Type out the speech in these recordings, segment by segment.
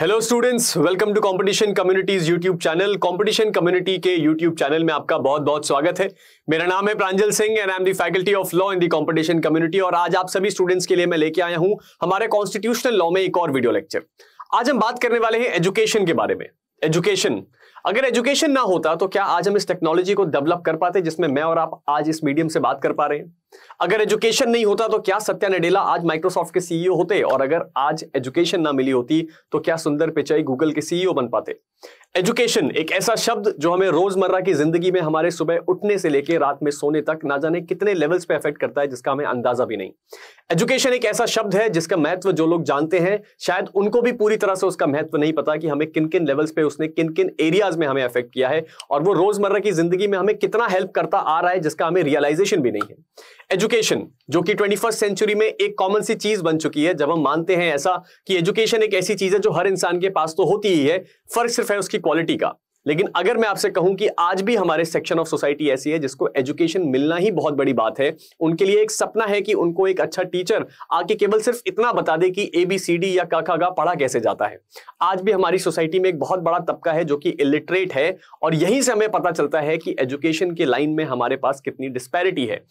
Hello students welcome to competition communities YouTube channel competition community के YouTube channel में आपका बहुत बहुत स्वागत है मेरा नाम है Pranjal Singh and I am the faculty of law in the competition community और आज आप सभी स्टूडेंट्स के लिए मैं लेके आया हूं हमारे कॉन्स्टिट्यूशनल लॉ में एक और वीडियो लेक्चर आज हम बात करने वाले हैं एजुकेशन के बारे में एजुकेशन अगर एजुकेशन ना होता तो क्या आज हम इस टेक्नोलॉजी को डेवलप कर पाते जिसमें मैं और आप आज इस मीडियम से बात कर पा रहे हैं अगर एजुकेशन नहीं होता तो क्या सत्या नडेला आज माइक्रोसॉफ्ट के सीईओ e होते और अगर आज एजुकेशन ना मिली होती तो क्या सुंदर पिचाई गूगल के सीईओ e बन पाते एजुकेशन एक ऐसा शब्द जो हमें रोजमर्रा की जिंदगी में हमारे सुबह उठने से लेकर रात में सोने तक ना जाने कितने लेवल्स पे अफेक्ट करता है जिसका हमें अंदाजा भी नहीं एजुकेशन एक ऐसा शब्द है जिसका महत्व जो लोग जानते हैं शायद उनको भी पूरी तरह से उसका महत्व नहीं पता कि हमें किन किन लेवल्स पे उसने किन किन एरियाज में हमें अफेक्ट किया है और वो रोजमर्रा की जिंदगी में हमें कितना हेल्प करता आ रहा है जिसका हमें रियलाइजेशन भी नहीं है एजुकेशन जो कि ट्वेंटी फर्स्ट सेंचुरी में एक कॉमन सी चीज बन चुकी है जब हम मानते हैं ऐसा कि एजुकेशन एक ऐसी चीज है जो हर इंसान के पास तो होती ही है फर्क सिर्फ है उसकी क्वालिटी का लेकिन अगर मैं आपसे कहूं कि आज भी हमारे सेक्शन ऑफ सोसाइटी ऐसी है जिसको एजुकेशन मिलना ही बहुत बड़ी बात है उनके लिए एक सपना है कि उनको एक अच्छा टीचर आके केवल सिर्फ इतना बता दे कि ए बी सी डी या काका का पढ़ा कैसे जाता है आज भी हमारी सोसाइटी में एक बहुत बड़ा तबका है जो कि इलिटरेट है और यहीं से हमें पता चलता है कि एजुकेशन के लाइन में हमारे पास कितनी डिस्पैरिटी है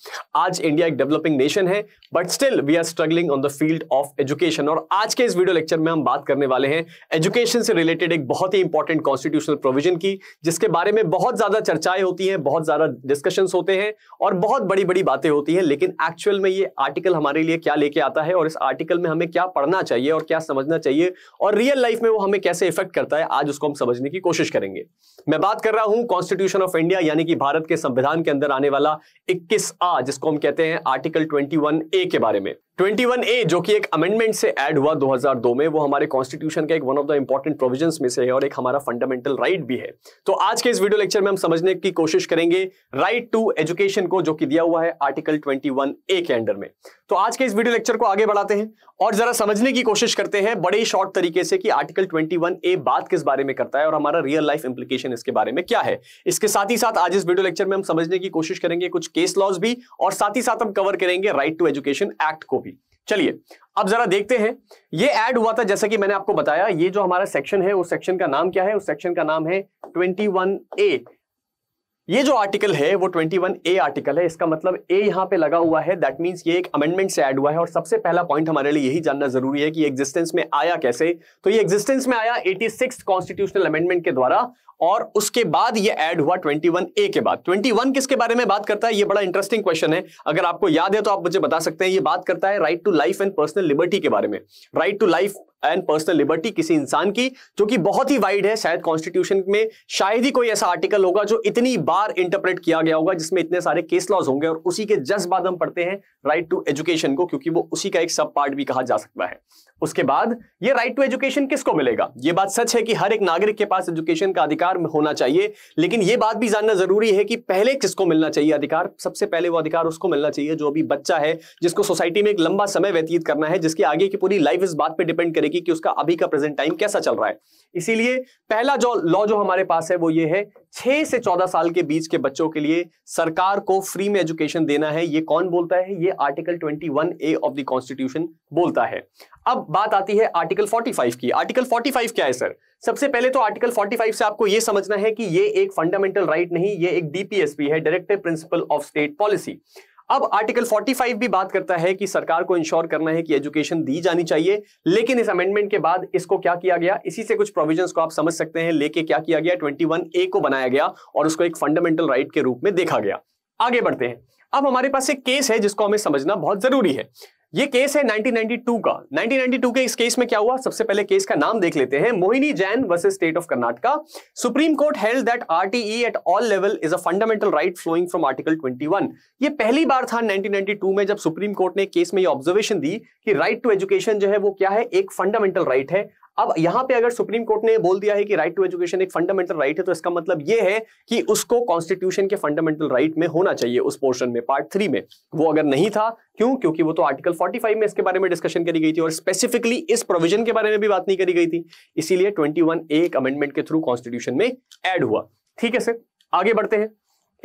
आज इंडिया एक डेवलपिंग नेशन है but still we are struggling on the field of education और आज के इस वीडियो लेक्चर में हम बात करने वाले हैं एजुकेशन से रिलेटेड एक बहुत ही इंपॉर्टेंट कॉन्स्टिट्यूशनल प्रोविजन की जिसके बारे में बहुत ज़्यादा चर्चाएं होती हैं बहुत ज़्यादा डिस्कशंस होते हैं और बहुत बड़ी बड़ी बातें होती हैं लेकिन एक्चुअल में ये आर्टिकल हमारे लिए क्या लेके आता है और इस आर्टिकल में हमें क्या पढ़ना चाहिए और क्या समझना चाहिए और रियल लाइफ में वो हमें कैसे इफेक्ट करता है आज उसको हम समझने की कोशिश करेंगे मैं बात कर रहा हूँ कॉन्स्टिट्यूशन ऑफ इंडिया यानी कि भारत के संविधान के अंदर आने वाला इक्कीस आ जिसको हम कहते हैं आर्टिकल ट्वेंटी ए के बारे में 21 ए जो कि एक अमेंडमेंट से ऐड हुआ 2002 में वो हमारे कॉन्स्टिट्यूशन का एक one of the important provision में से है और एक हमारा फंडामेंटल राइट right भी है तो आज के इस वीडियो लेक्चर में हम समझने की कोशिश करेंगे राइट टू एजुकेशन को जो कि दिया हुआ है आर्टिकल 21 ए के अंडर में तो आज के इस वीडियो लेक्चर को आगे बढ़ाते हैं और जरा समझने की कोशिश करते हैं बड़े ही शॉर्ट तरीके से कि आर्टिकल वन ए बात किस बारे में करता है और हमारा रियल लाइफ इंप्लीकेशन इसके बारे में क्या है इसके साथ ही साथ आज इस वीडियो लेक्चर में हम समझने की कोशिश करेंगे कुछ केस लॉज भी और साथ ही साथ हम कवर करेंगे राइट टू एजुकेशन एक्ट को चलिए अब जरा देखते हैं ये ऐड हुआ था जैसा कि मैंने आपको बताया ये जो हमारा सेक्शन है उस सेक्शन का नाम क्या है उस सेक्शन का नाम है ए ये जो आर्टिकल है वो ए आर्टिकल है इसका मतलब ए यहाँ पे लगा हुआ है दैट मीन्स ये एक अमेंडमेंट से ऐड हुआ है और सबसे पहला पॉइंट हमारे लिए यही जानना जरूरी है कि एग्जिस्टेंस में आया कैसे तो ये एग्जिस्टेंस में आया सिक्स कॉन्स्टिट्यूशनल अमेंडमेंट के द्वारा और उसके बाद ये ऐड हुआ 21 ए के बाद 21 किसके बारे में बात करता है ये बड़ा इंटरेस्टिंग क्वेश्चन है अगर आपको याद है तो आप मुझे बता सकते हैं ये बात करता है right to life and personal liberty के बारे में right to life and personal liberty किसी इंसान की जो कि बहुत ही वाइड है शायद कॉन्स्टिट्यूशन में शायद ही कोई ऐसा आर्टिकल होगा जो इतनी बार इंटरप्रेट किया गया होगा जिसमें इतने सारे केस लॉज होंगे और उसी के जस्ट बाद हम पढ़ते हैं राइट टू एजुकेशन को क्योंकि वो उसी का एक सब पार्ट भी कहा जा सकता है उसके बाद ये राइट टू एजुकेशन किसको मिलेगा ये बात सच है कि हर एक नागरिक के पास एजुकेशन का अधिकार अधिकार होना चाहिए लेकिन यह बात भी जानना जरूरी है कि पहले किसको मिलना चाहिए अधिकार सबसे पहले वो अधिकार उसको मिलना चाहिए जो अभी बच्चा है जिसको सोसाइटी में एक लंबा समय व्यतीत करना है जिसकी आगे की पूरी लाइफ इस बात पर डिपेंड करेगी कि उसका अभी का प्रेजेंट टाइम कैसा चल रहा है इसीलिए पहला जो लॉ जो हमारे पास है वो ये है छह से चौदह साल के बीच के बच्चों के लिए सरकार को फ्री में एजुकेशन देना है ये कौन बोलता है ये article one A of the constitution बोलता है अब बात आती है आर्टिकल फोर्टी फाइव की आर्टिकल फोर्टी फाइव क्या है सर सबसे पहले तो आर्टिकल फोर्टी फाइव से आपको यह समझना है कि ये एक फंडामेंटल राइट right नहीं ये एक डीपीएसपी है directive principle of state policy अब आर्टिकल 45 भी बात करता है कि सरकार को इंश्योर करना है कि एजुकेशन दी जानी चाहिए लेकिन इस अमेंडमेंट के बाद इसको क्या किया गया इसी से कुछ प्रोविजंस को आप समझ सकते हैं लेके क्या किया गया 21 ए को बनाया गया और उसको एक फंडामेंटल राइट right के रूप में देखा गया आगे बढ़ते हैं अब हमारे पास एक केस है जिसको हमें समझना बहुत जरूरी है ये केस है 1992 का 1992 के इस केस में क्या हुआ सबसे पहले केस का नाम देख लेते हैं Mohini Jain versus state of Karnataka supreme court held that RTE at all level is a fundamental right flowing from article 21 ये पहली बार था 1992 में जब सुप्रीम कोर्ट ने केस में ये ऑब्जर्वेशन दी कि राइट टू एजुकेशन जो है वो क्या है एक फंडामेंटल राइट right है अब यहां पे अगर सुप्रीम कोर्ट ने बोल दिया है कि राइट टू एजुकेशन एक फंडामेंटल राइट है तो इसका मतलब यह है कि उसको कॉन्स्टिट्यूशन के फंडामेंटल राइट में होना चाहिए उस पोर्शन में पार्ट थ्री में वो अगर नहीं था क्यों क्योंकि वो तो आर्टिकल 45 में इसके बारे में डिस्कशन करी गई थी और स्पेसिफिकली इस प्रोविजन के बारे में भी बात नहीं करी गई थी इसीलिए ट्वेंटी वन ए एक अमेंडमेंट के थ्रू कॉन्स्टिट्यूशन में एड हुआ ठीक है सर आगे बढ़ते हैं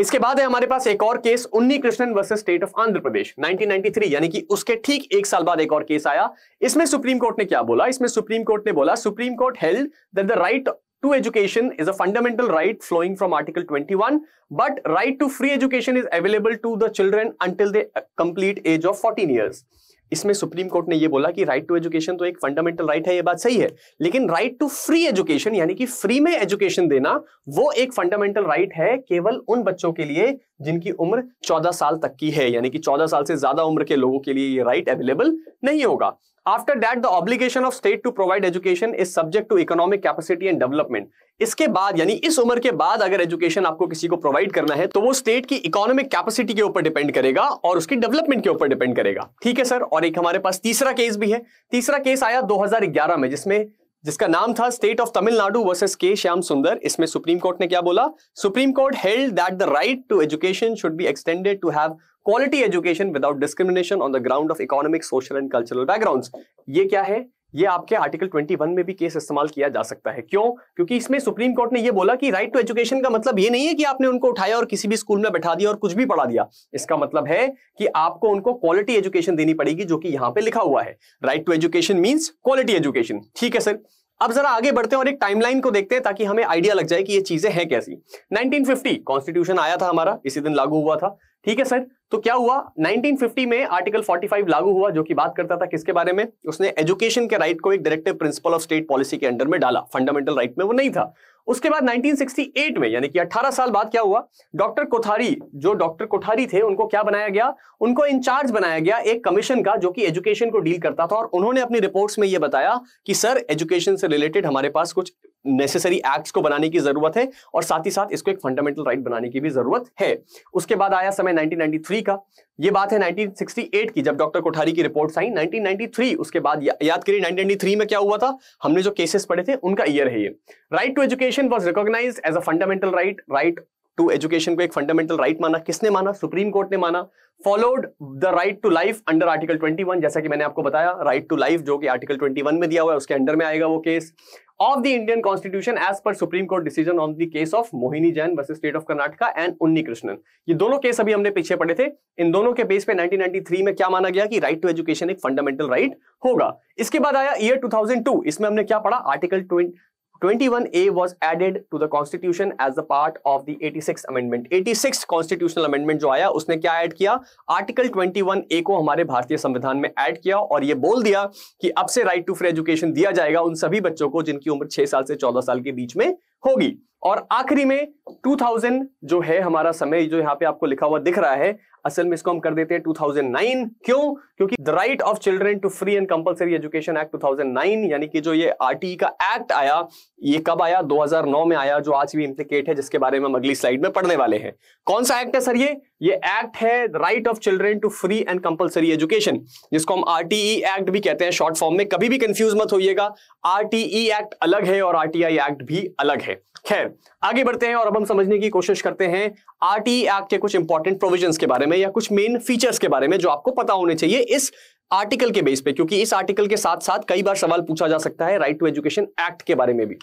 इसके बाद है हमारे पास एक और case Unnikrishnan versus state of Andhra Pradesh 1993 यानी कि उसके ठीक एक साल बाद एक और केस आया इसमें सुप्रीम कोर्ट ने क्या बोला इसमें सुप्रीम कोर्ट ने बोला supreme court held that the right to education is a fundamental right flowing from article 21 but right to free education is available to the children until the complete age of fourteen years इसमें supreme court ने यह बोला कि right to education तो एक fundamental right right है ये बात सही है लेकिन राइट टू फ्री एजुकेशन यानी कि फ्री में एजुकेशन देना वो एक फंडामेंटल राइट right है केवल उन बच्चों के लिए जिनकी उम्र 14 साल तक की है यानी कि 14 साल से ज्यादा उम्र के लोगों के लिए ये राइट अवेलेबल नहीं होगा after that the obligation of state to provide education is subject to economic capacity and development इसके बाद यानी इस उम्र के बाद अगर एजुकेशन आपको किसी को प्रोवाइड करना है तो वो स्टेट की इकोनॉमिक कैपेसिटी के ऊपर डिपेंड करेगा और उसकी डेवलपमेंट के ऊपर डिपेंड करेगा ठीक है सर और एक हमारे पास तीसरा केस भी है तीसरा केस आया 2011 में जिसमें जिसका नाम था स्टेट ऑफ तमिलनाडु वर्सेस के श्याम सुंदर इसमें सुप्रीम कोर्ट ने क्या बोला supreme court held that the right to education should be extended to have quality education without discrimination on the ground of economic social and cultural backgrounds ये क्या है ये आपके आर्टिकल 21 में भी केस इस्तेमाल किया जा सकता है क्यों क्योंकि इसमें सुप्रीम कोर्ट ने ये बोला कि राइट टू एजुकेशन का मतलब ये नहीं है कि आपने उनको उठाया और किसी भी स्कूल में बैठा दिया और कुछ भी पढ़ा दिया इसका मतलब है कि आपको उनको क्वालिटी एजुकेशन देनी पड़ेगी जो कि यहाँ पे लिखा हुआ है right to education means quality education ठीक है सर अब जरा आगे बढ़ते हैं और एक टाइमलाइन को देखते हैं ताकि हमें आइडिया लग जाए कि ये चीजें हैं कैसी 1950 कॉन्स्टिट्यूशन आया था हमारा इसी दिन लागू हुआ था ठीक है सर तो क्या हुआ 1950 में आर्टिकल 45 लागू हुआ जो कि बात करता था किसके बारे में उसने एजुकेशन के राइट को एक directive principle of state policy के अंडर में डाला फंडामेंटल राइट में वो नहीं था उसके बाद 1968 में यानी कि 18 साल बाद क्या हुआ डॉक्टर कोठारी जो डॉक्टर कोठारी थे उनको क्या बनाया गया उनको इंचार्ज बनाया गया एक कमीशन का जो कि एजुकेशन को डील करता था और उन्होंने अपनी रिपोर्ट्स में यह बताया कि सर एजुकेशन से रिलेटेड हमारे पास कुछ नेसेसरी एक्ट्स को बनाने की जरूरत है और साथ ही साथ इसको एक फंडामेंटल राइट बनाने की भी जरूरत है उसके बाद आया समय 1993 का ये बात है 1968 की जब डॉक्टर कोठारी की रिपोर्ट आई 1993 उसके बाद या, याद करिए 1993 में क्या हुआ था हमने जो केसेस पढ़े थे उनका ईयर है ये right to education was recognise as a fundamental right right to education को एक फंडामेंटल राइट माना किसने माना सुप्रीम कोर्ट ने माना followed the right to life under article 21 जैसा कि मैंने आपको बताया राइट टू लाइफ जो कि आर्टिकल 21 में दिया हुआ है उसके अंडर में आएगा वो case of the Indian constitution as per supreme court decision on the case of Mohini Jain versus state of Karnataka and Unnikrishnan ये दोनों केस अभी हमने पीछे पड़े थे इन दोनों के बेस पे 1993 में क्या माना गया कि राइट टू एजुकेशन एक फंडामेंटल राइट होगा इसके बाद आया ईयर 2002 इसमें हमने क्या पढ़ा article twenty 21A was added to the Constitution as a part of the 86th Amendment. 86th Constitutional Amendment जो आया उसने क्या ऐड किया Article 21A को हमारे भारतीय संविधान में ऐड किया और ये बोल दिया कि अब से राइट टू फ्री एजुकेशन दिया जाएगा उन सभी बच्चों को जिनकी उम्र 6 साल से 14 साल के बीच में होगी और आखिरी में 2000 जो है हमारा समय जो यहाँ पे आपको लिखा हुआ दिख रहा है असल में इसको हम कर देते हैं 2009 क्यों क्योंकि the right of children to free and compulsory education act 2009 यानी कि जो ये आरटी e का एक्ट आया ये कब आया 2009 में आया जो आज भी इम्प्लीकेट है जिसके बारे में हम अगली स्लाइड में पढ़ने वाले हैं कौन सा एक्ट है सर ये ये एक्ट है right of children to free and compulsory education जिसको हम आरटीई एक्ट e भी कहते हैं शॉर्ट फॉर्म में कभी भी कंफ्यूज मत होइएगा आरटीई एक्ट e अलग है और आरटीआई एक्ट भी अलग है खैर आगे बढ़ते हैं और अब हम समझने की कोशिश करते हैं आरटीई एक्ट e के कुछ इंपॉर्टेंट प्रोविजन के बारे में या कुछ मेन फीचर्स के बारे में जो आपको पता होने चाहिए इस आर्टिकल के बेस पे क्योंकि इस आर्टिकल के साथ साथ कई बार सवाल पूछा जा सकता है राइट टू एजुकेशन एक्ट के बारे में भी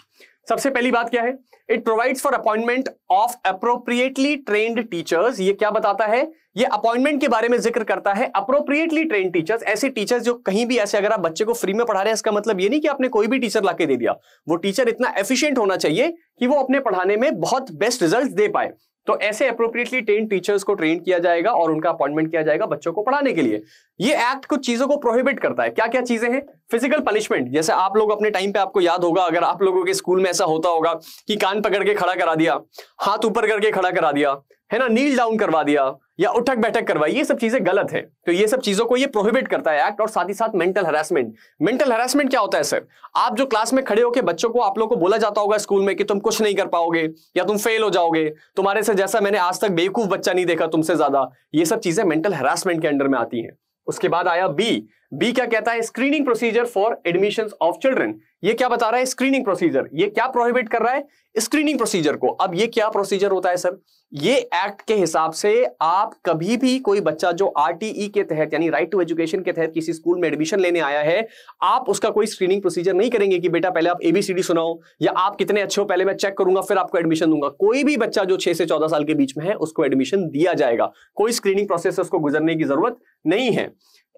सबसे पहली बात क्या है it provides for appointment of appropriately trained teachers ये क्या बताता है ये अपॉइंटमेंट के बारे में जिक्र करता है अप्रोप्रिएटली ट्रेन टीचर्स ऐसे टीचर्स जो कहीं भी ऐसे अगर आप बच्चे को फ्री में पढ़ा रहे हैं इसका मतलब ये नहीं कि आपने कोई भी टीचर लाके दे दिया वो टीचर इतना एफिशियंट होना चाहिए कि वो अपने पढ़ाने में बहुत बेस्ट रिजल्ट दे पाए तो ऐसे अप्रोप्रिएटली ट्रेन टीचर्स को ट्रेन किया जाएगा और उनका अपॉइंटमेंट किया जाएगा बच्चों को पढ़ाने के लिए ये एक्ट कुछ चीजों को प्रोहिबिट करता है क्या क्या चीजें हैं फिजिकल पनिशमेंट जैसे आप लोग अपने टाइम पे आपको याद होगा अगर आप लोगों के स्कूल में ऐसा होता होगा कि कान पकड़ के खड़ा करा दिया हाथ ऊपर करके खड़ा करा दिया है ना नील डाउन करवा दिया या उठक बैठक करवाई ये सब चीजें गलत है तो ये सब चीजों को ये प्रोहिबिट करता है एक्ट और साथ ही साथ मेंटल हरासमेंट मेंटल हरासमेंट क्या होता है सर आप जो क्लास में खड़े होकर बच्चों को आप लोग को बोला जाता होगा स्कूल में कि तुम कुछ नहीं कर पाओगे या तुम फेल हो जाओगे तुम्हारे से जैसा मैंने आज तक बेवकूफ बच्चा नहीं देखा तुमसे ज्यादा ये सब चीजें मेंटल हरासमेंट के अंडर में आती है उसके बाद आया बी बी क्या कहता है screening procedure for admission of children ये क्या बता रहा है स्क्रीनिंग प्रोसीजर ये क्या प्रोहिबिट कर रहा है स्क्रीनिंग प्रोसीजर को अब ये क्या प्रोसीजर होता है सर ये एक्ट के हिसाब से आप कभी भी कोई बच्चा जो आरटीई e के तहत यानी राइट टू एजुकेशन के तहत किसी स्कूल में एडमिशन लेने आया है आप उसका कोई स्क्रीनिंग प्रोसीजर नहीं करेंगे कि बेटा पहले आप एबीसीडी सुनाओ या आप कितने अच्छे हो पहले मैं चेक करूंगा फिर आपको एडमिशन दूंगा कोई भी बच्चा जो छह से चौदह साल के बीच में है उसको एडमिशन दिया जाएगा कोई स्क्रीनिंग प्रोसेस उसको गुजरने की जरूरत नहीं है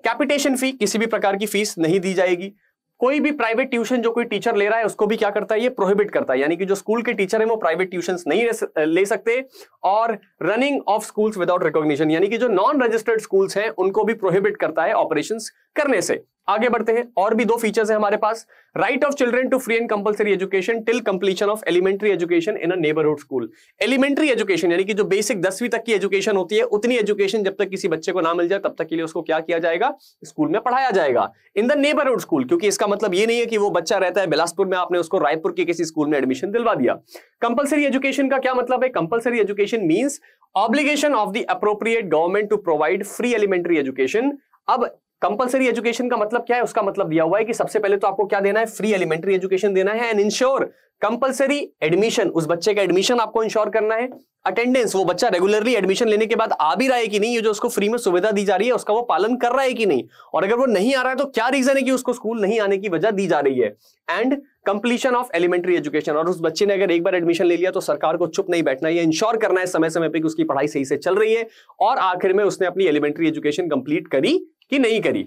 कैपिटेशन फी किसी भी प्रकार की फीस नहीं दी जाएगी कोई भी प्राइवेट ट्यूशन जो कोई टीचर ले रहा है उसको भी क्या करता है ये प्रोहिबिट करता है यानी कि जो स्कूल के टीचर है वो प्राइवेट ट्यूशन नहीं ले सकते और running of schools without recognition यानी कि जो नॉन रजिस्टर्ड स्कूल्स हैं उनको भी प्रोहिबिट करता है ऑपरेशंस करने से आगे बढ़ते हैं और भी दो फीचर्स है हमारे पास right of children to free and compulsory education till completion of elementary education in a neighbourhood school elementary education यानी कि जो बेसिक दसवीं तक की एजुकेशन होती है उतनी एजुकेशन जब तक किसी बच्चे को ना मिल जाए तब तक के लिए उसको क्या किया जाएगा स्कूल में पढ़ाया जाएगा इन द नेबरहुड स्कूल क्योंकि इसका मतलब ये नहीं है कि वो बच्चा रहता है बिलासपुर में आपने उसको रायपुर के किसी स्कूल में एडमिशन दिलवा दिया कंपलसरी एजुकेशन का क्या मतलब है compulsory education means obligation of the appropriate government to provide free elementary education अब कंपलसरी एजुकेशन का मतलब क्या है उसका मतलब दिया हुआ है कि सबसे पहले तो आपको क्या देना है फ्री एलिमेंट्री एजुकेशन देना है एंड इंश्योर कंपलसरी एडमिशन उस बच्चे का एडमिशन आपको इंश्योर करना है अटेंडेंस वो बच्चा रेगुलरली एडमिशन लेने के बाद आ भी रहा है कि नहीं ये जो उसको फ्री में सुविधा दी जा रही है उसका वो पालन कर रहा है कि नहीं और अगर वो नहीं आ रहा है तो क्या रीजन है कि उसको स्कूल नहीं आने की वजह दी जा रही है and completion of elementary education और उस बच्चे ने अगर एक बार एडमिशन ले लिया तो सरकार को चुप नहीं बैठना है इंश्योर करना है समय समय पर उसकी पढ़ाई सही से चल रही है और आखिर में उसने अपनी एलिमेंट्री एजुकेशन कंप्लीट करी कि नहीं करी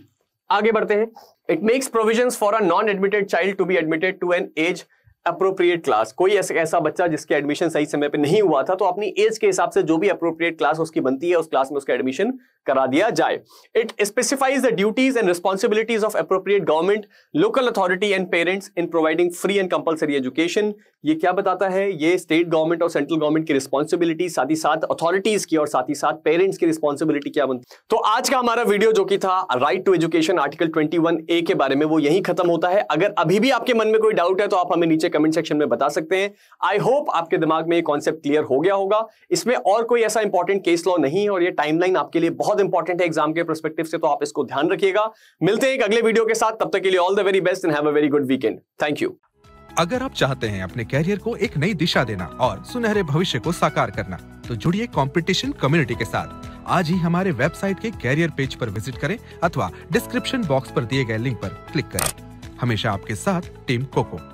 आगे बढ़ते हैं it makes provision for a non admitted child to be admitted to an age appropriate class कोई ऐसा ऐसा बच्चा जिसके एडमिशन सही समय पे नहीं हुआ था तो अपनी एज के हिसाब से जो भी अप्रोप्रिएट क्लास उसकी बनती है उस क्लास में उसका एडमिशन करा दिया जाए it specifies the duties and responsibilities of appropriate government local authority and parents in providing free and compulsory education ये क्या बताता है ये स्टेट गवर्नमेंट और सेंट्रल गवर्नमेंट की रिस्पॉन्सिबिलिटी साथ ही साथ अथॉरिटीज की और साथ ही साथ पेरेंट्स की रिस्पॉन्सिबिलिटी क्या बनती तो आज का हमारा वीडियो जो कि था right to education article twenty A के बारे में वो यही खत्म होता है अगर अभी भी आपके मन में कोई डाउट है तो आप हमें नीचे कमेंट सेक्शन में बता सकते हैं आई होप आपके दिमाग में ये कॉन्सेप्ट क्लियर हो गया होगा इसमें और कोई ऐसा इंपॉर्टेंट केस लॉ नहीं है और ये टाइमलाइन आपके लिए बहुत इंपॉर्टेंट है एग्जाम के परस्पेक्टिव से तो आप इसको ध्यान रखिएगा मिलते हैं एक अगले वीडियो के साथ तब तक के लिए all the very best and have a very good weekend thank you अगर आप चाहते हैं अपने कैरियर को एक नई दिशा देना और सुनहरे भविष्य को साकार करना तो जुड़िए कंपटीशन कम्युनिटी के साथ आज ही हमारे वेबसाइट के कैरियर पेज पर विजिट करें अथवा डिस्क्रिप्शन बॉक्स पर दिए गए लिंक पर क्लिक करें हमेशा आपके साथ टीम कोको -को।